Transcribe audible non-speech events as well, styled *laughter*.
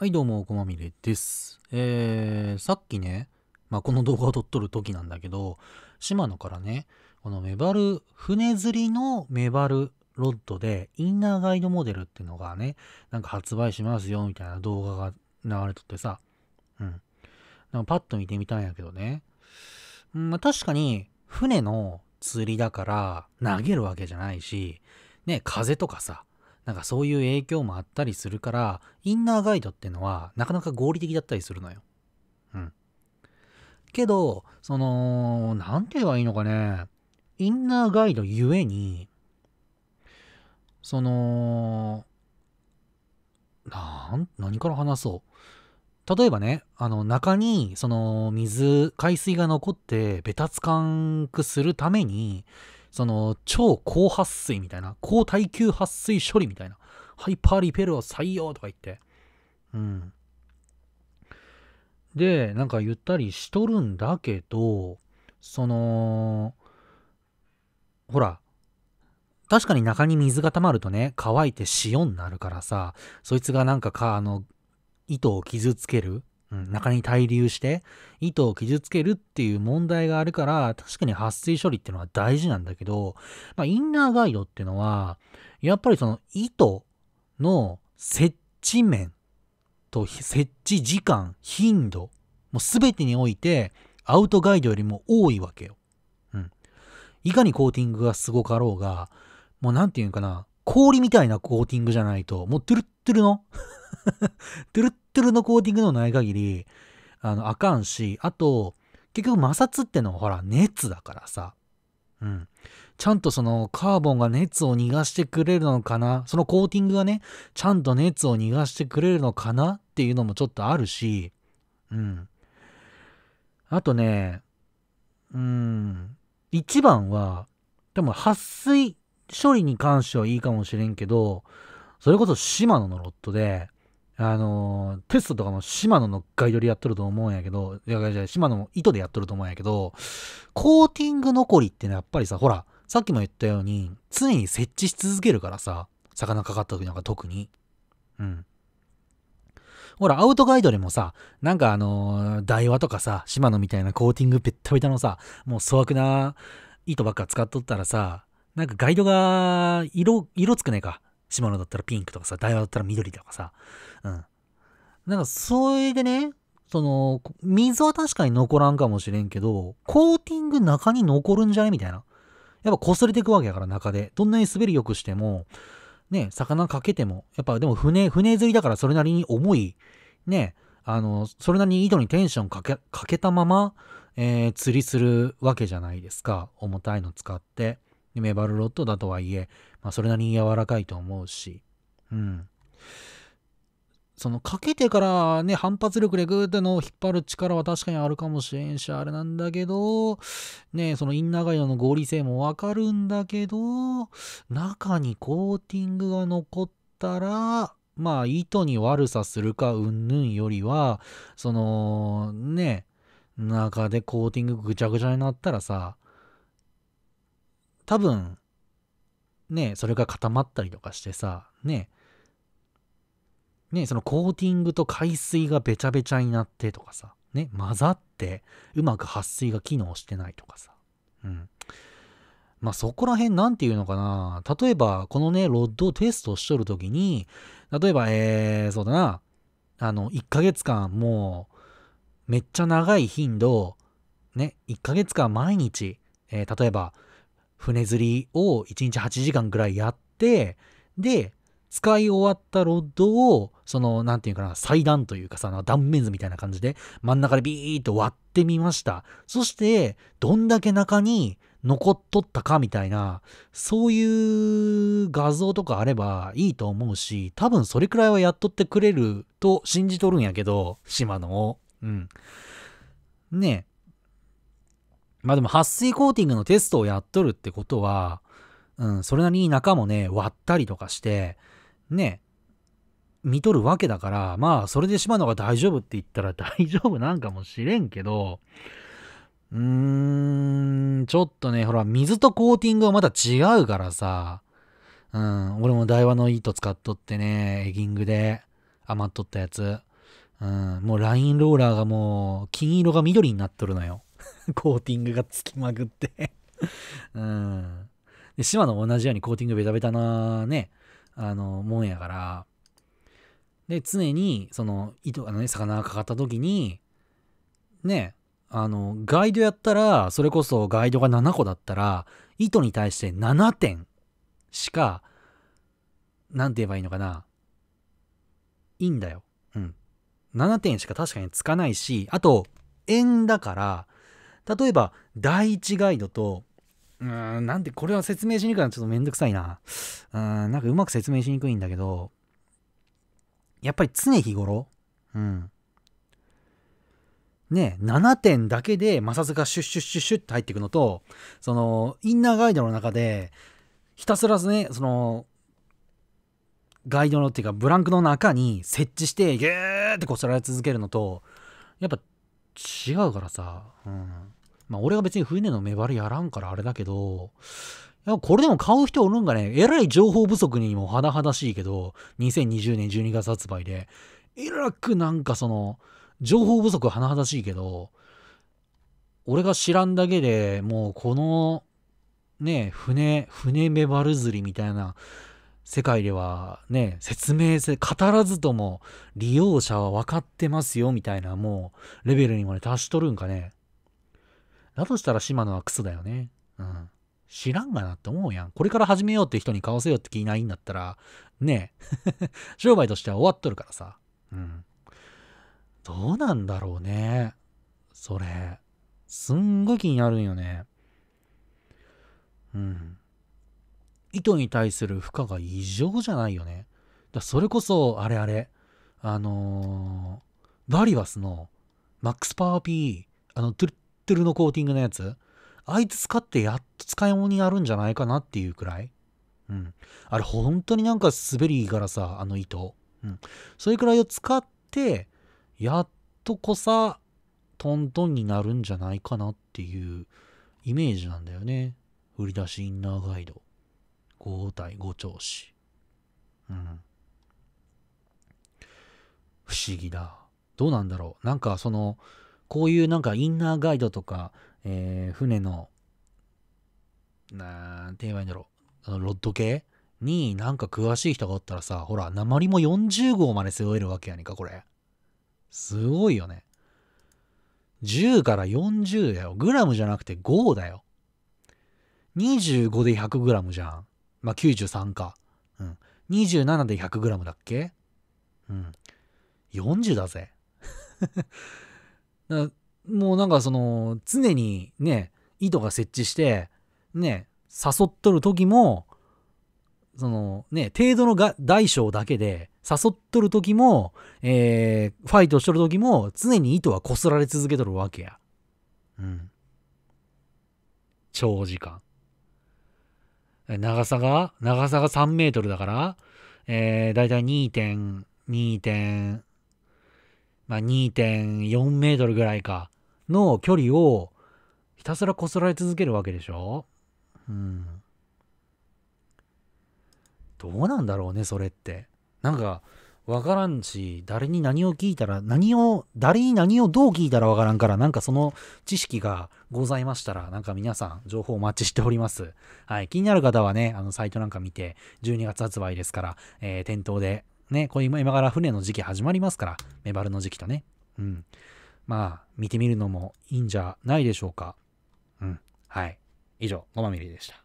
はい、どうも、こまみれです。えー、さっきね、まあ、この動画を撮っとる時なんだけど、島野からね、このメバル、船釣りのメバルロッドで、インナーガイドモデルっていうのがね、なんか発売しますよ、みたいな動画が流れとってさ、うん。なんかパッと見てみたんやけどね。うん、まあ、確かに、船の釣りだから、投げるわけじゃないし、ね、風とかさ、なんかそういう影響もあったりするから、インナーガイドってのはなかなか合理的だったりするのよ。うん。けど、その、なんて言えばいいのかね。インナーガイドゆえに、その、なん、何から話そう。例えばね、あの、中に、その、水、海水が残って、べたつかんくするために、その超高撥水みたいな、高耐久撥水処理みたいな、ハイパーリペルを採用とか言って、うん。で、なんか言ったりしとるんだけど、その、ほら、確かに中に水が溜まるとね、乾いて塩になるからさ、そいつがなんかか、あの、糸を傷つけるうん、中に滞留して糸を傷つけるっていう問題があるから、確かに撥水処理っていうのは大事なんだけど、まあ、インナーガイドっていうのは、やっぱりその糸の設置面と設置時間、頻度、もう全てにおいてアウトガイドよりも多いわけよ。うん。いかにコーティングがすごかろうが、もうなんていうかな、氷みたいなコーティングじゃないと、もうトゥルットゥルの *laughs* トゥルットゥルのコーティングのない限り、あの、あかんし、あと、結局摩擦ってのはほら、熱だからさ。うん。ちゃんとそのカーボンが熱を逃がしてくれるのかなそのコーティングがね、ちゃんと熱を逃がしてくれるのかなっていうのもちょっとあるし、うん。あとね、うん、一番は、でも撥水処理に関してはいいかもしれんけど、それこそシマノのロットで、あの、テストとかもシマノのガイドでやっとると思うんやけど、いやいや、シマノも糸でやっとると思うんやけど、コーティング残りってね、やっぱりさ、ほら、さっきも言ったように、常に設置し続けるからさ、魚かかった時なんか特に。うん。ほら、アウトガイドでもさ、なんかあのー、台話とかさ、シマノみたいなコーティングべったべたのさ、もう粗悪な糸ばっか使っとったらさ、なんかガイドが色、色つくねえか。マ野だったらピンクとかさ、台湾だったら緑とかさ、うん。なんか、それでね、その、水は確かに残らんかもしれんけど、コーティング中に残るんじゃねみたいな。やっぱ擦れていくわけやから中で。どんなに滑り良くしても、ね、魚かけても、やっぱでも船、船釣りだからそれなりに重い、ね、あの、それなりに戸にテンションかけ、かけたまま、えー、釣りするわけじゃないですか。重たいの使って。メバルロットだとはいえ、まあ、それなりに柔らかいと思うし、うん。そのかけてからね、反発力でグーってのを引っ張る力は確かにあるかもしれんし、あれなんだけど、ね、そのインナーガイドの合理性もわかるんだけど、中にコーティングが残ったら、まあ、糸に悪さするか、うんぬんよりは、その、ね、中でコーティングぐちゃぐちゃになったらさ、多分、ね、それが固まったりとかしてさ、ね、ね、そのコーティングと海水がべちゃべちゃになってとかさ、ね、混ざってうまく撥水が機能してないとかさ、うん。まあそこら辺なんていうのかな、例えばこのね、ロッドをテストしとるときに、例えば、えー、そうだな、あの、1ヶ月間もう、めっちゃ長い頻度、ね、1ヶ月間毎日、えー、例えば、船釣りを1日8時間ぐらいやって、で、使い終わったロッドを、その、なんていうかな、祭壇というかさ、断面図みたいな感じで、真ん中でビーッと割ってみました。そして、どんだけ中に残っとったかみたいな、そういう画像とかあればいいと思うし、多分それくらいはやっとってくれると信じとるんやけど、島野を。うん。ねまあでも撥水コーティングのテストをやっとるってことは、うん、それなりに中もね、割ったりとかして、ね、見とるわけだから、まあそれで島の方のが大丈夫って言ったら *laughs* 大丈夫なんかもしれんけど、うーん、ちょっとね、ほら、水とコーティングはまた違うからさ、うん、俺も台湾の糸使っとってね、エギングで余っとったやつ。うん、もうラインローラーがもう金色が緑になっとるのよ。*laughs* コーティングがつきまくって *laughs* うん。で、シマも同じようにコーティングベタベタなね、あの、もんやから、で、常に、その、糸、がね、魚がかかった時に、ね、あの、ガイドやったら、それこそガイドが7個だったら、糸に対して7点しか、なんて言えばいいのかな。いいんだよ。うん。7点しか確かにつかないし、あと、円だから、例えば第一ガイドとうんなんでこれは説明しにくいはちょっとめんどくさいなうんなんかうまく説明しにくいんだけどやっぱり常日頃うんね、7点だけで摩擦がシュッシュッシュッシュッって入っていくのと、その、インナーガイドの中で、ひたすらね、その、ガイドのっていうか、ブランクの中に設置して、ギューってこすられ続けるのと、やっぱ違うからさ、うん。まあ、俺が別に船のメバルやらんからあれだけど、これでも買う人おるんがね、えらい情報不足にも甚だしいけど、2020年12月発売で、えらくなんかその、情報不足甚だしいけど、俺が知らんだけでもうこの、ね、船、船メバル釣りみたいな世界ではね、説明せ、語らずとも利用者は分かってますよみたいなもうレベルにもね、達しとるんかね。だとしたら島野はクソだよね。うん。知らんがなって思うやん。これから始めようって人に買わせようって気ないんだったら、ねえ。*laughs* 商売としては終わっとるからさ。うん。どうなんだろうね。それ。すんごい気になるんよね。うん。糸に対する負荷が異常じゃないよね。だそれこそ、あれあれ。あのー、バリバスのマックスパワー P、あの、トゥルッってるのコーティングのやつ。あいつ使ってやっと使い物になるんじゃないかなっていうくらい。うん。あれ本当になんか滑りいいからさ、あの糸。うん。それくらいを使って、やっとこさ、トントンになるんじゃないかなっていうイメージなんだよね。売り出しインナーガイド。5体5調子。うん。不思議だ。どうなんだろう。なんかその、こういうなんかインナーガイドとか、えー、船の、なんて言えばいいんだろう、あのロッド系になんか詳しい人がおったらさ、ほら、鉛も40号まで背負えるわけやねんか、これ。すごいよね。10から40だよ。グラムじゃなくて5だよ。25で1 0 0ムじゃん。まあ、93か。うん。27で1 0 0ムだっけうん。40だぜ。もうなんかその常にね糸が設置してね誘っとる時もそのね程度のが大小だけで誘っとる時も、えー、ファイトしとる時も常に糸はこすられ続けとるわけや。うん。長時間。長さが長さが3メートルだから、えー、だいたい2.2.2.2まあ、2.4メートルぐらいか、の距離をひたすらこすられ続けるわけでしょうん。どうなんだろうね、それって。なんか、わからんし、誰に何を聞いたら、何を、誰に何をどう聞いたらわからんから、なんかその知識がございましたら、なんか皆さん、情報お待ちしております。はい。気になる方はね、あの、サイトなんか見て、12月発売ですから、えー、店頭でね、これ今今から船の時期始まりますから、メバルの時期とね。うん。まあ、見てみるのもいいんじゃないでしょうか。うん。はい。以上、ごまみりでした。